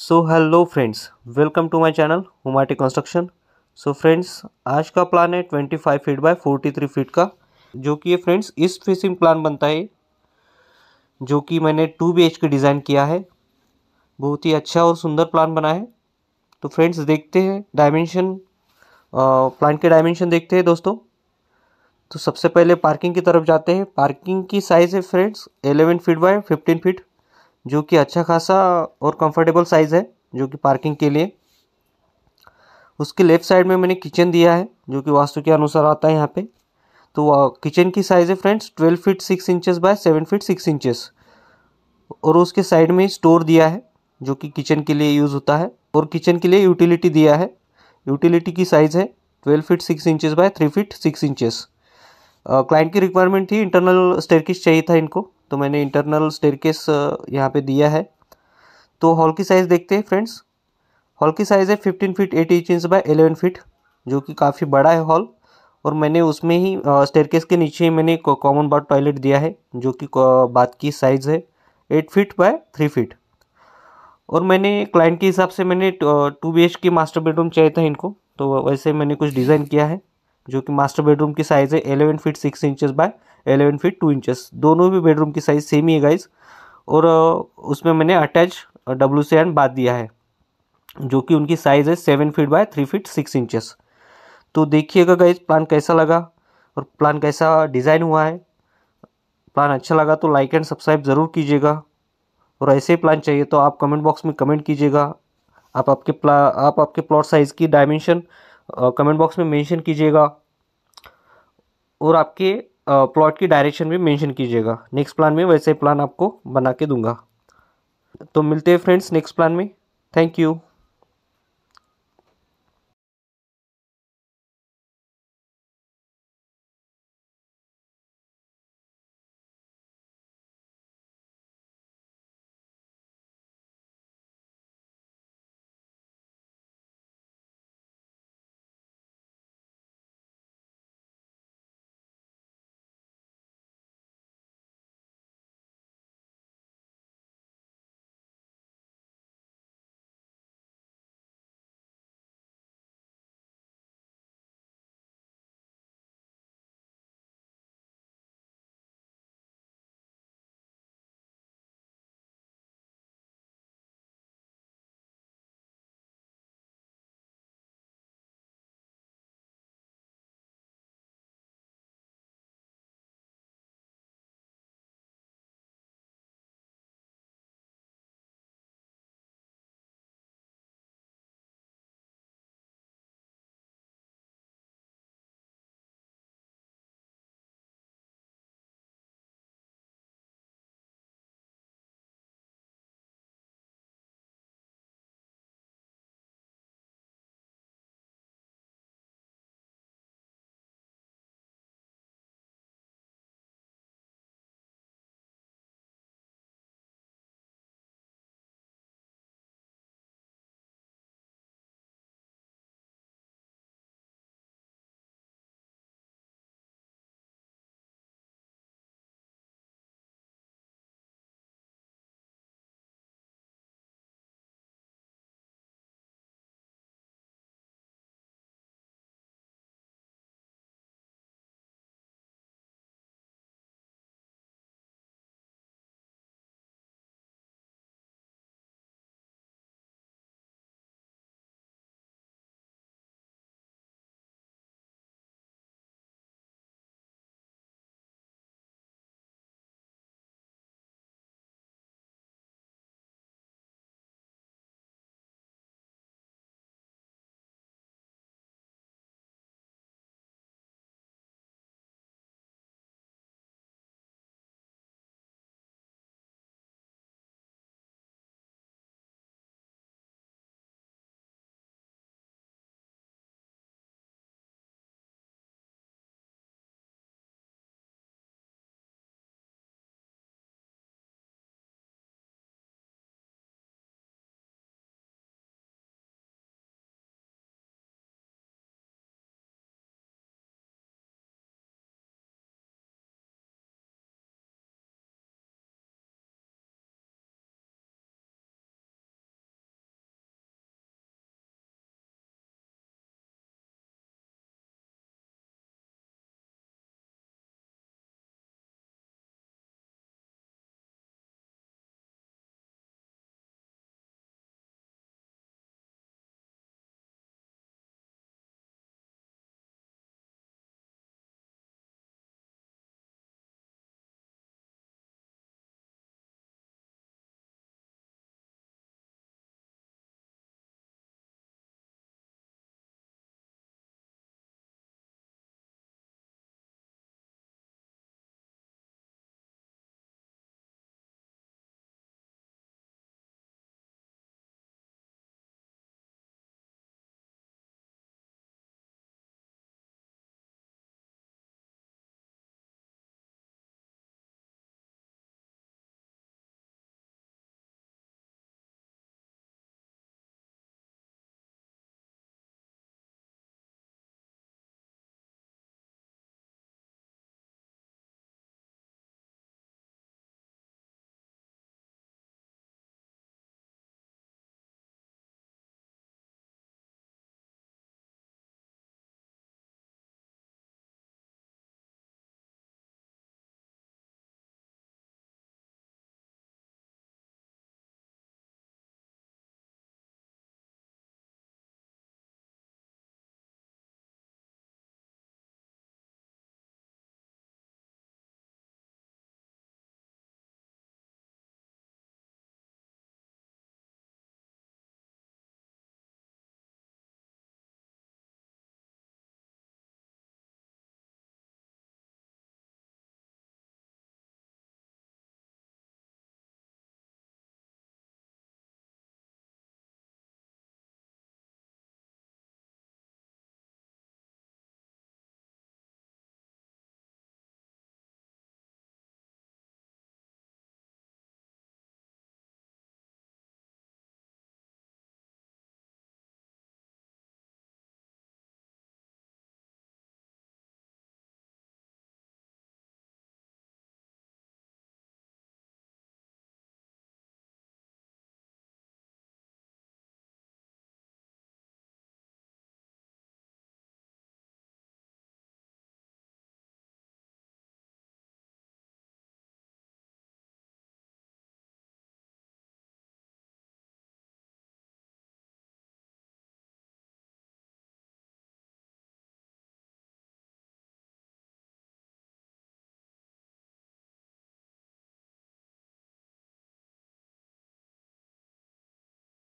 so hello friends welcome to my channel हुमाटी construction so friends आज का plan है 25 फीट बाय 43 फीट का जो कि ये फ्रेंड्स इस फेसिंग प्लान बनता है जो कि मैंने two B H K design किया है बहुत ही अच्छा और सुंदर प्लान बना है तो फ्रेंड्स देखते हैं डायमेंशन प्लान के डायमेंशन देखते हैं दोस्तों तो सबसे पहले पार्किंग की तरफ जाते हैं पार्किंग की साइज़ है friends eleven feet by fifteen feet जो कि अच्छा खासा और कंफर्टेबल साइज़ है जो कि पार्किंग के लिए उसके लेफ्ट साइड में मैंने किचन दिया है जो कि वास्तु के अनुसार आता है यहाँ पे तो किचन की साइज़ है friends twelve feet six inches by seven feet six inches और उसके साइड में स्टोर दिया है जो कि किचन के लिए यूज़ होता है और किचन के लिए यूटिलिटी दिया है यूटिलिटी की साइज़ है twelve feet six inches by three feet six inches client की रिक्वायरमेंट थी इंटरनल स्टेरकिस चाहिए था इनको तो मैंने इंटरनल स्टेरकेस यहाँ पे दिया है तो हॉल की साइज़ देखते हैं फ्रेंड्स हॉल की साइज़ है fifteen feet eight inch by eleven feet जो कि काफ़ी बड़ा है हॉल और मैंने उसमें ही स्टेरकेस के नीचे ही मैंने कॉमन बाथ टॉयलेट दिया है जो कि बात की साइज़ है eight feet by three feet और मैंने क्लाइंट के हिसाब से मैंने two B H K master bedroom चाहिए था इनको तो वैसे मैंने कुछ डिज़ाइन किया है जो कि मास्टर बेडरूम की साइज़ है eleven feet six inches by eleven feet two inches दोनों भी बेडरूम की साइज़ सेम ही है गाइज और उसमें मैंने अटैच डब्लू सी एंड बात दिया है जो कि उनकी साइज़ है seven feet by three feet six inches तो देखिएगा गाइज प्लान कैसा लगा और प्लान कैसा डिज़ाइन हुआ है प्लान अच्छा लगा तो लाइक एंड सब्सक्राइब ज़रूर कीजिएगा और ऐसे प्लान चाहिए तो आप कमेंट बॉक्स में कमेंट कीजिएगा आप आपके प्ला आप आपके प्लॉट साइज़ की डायमेंशन कमेंट बॉक्स में मेंशन कीजिएगा और आपके प्लॉट की डायरेक्शन भी मेंशन कीजिएगा नेक्स्ट प्लान में वैसे प्लान आपको बना के दूंगा तो मिलते हैं फ्रेंड्स नेक्स्ट प्लान में थैंक यू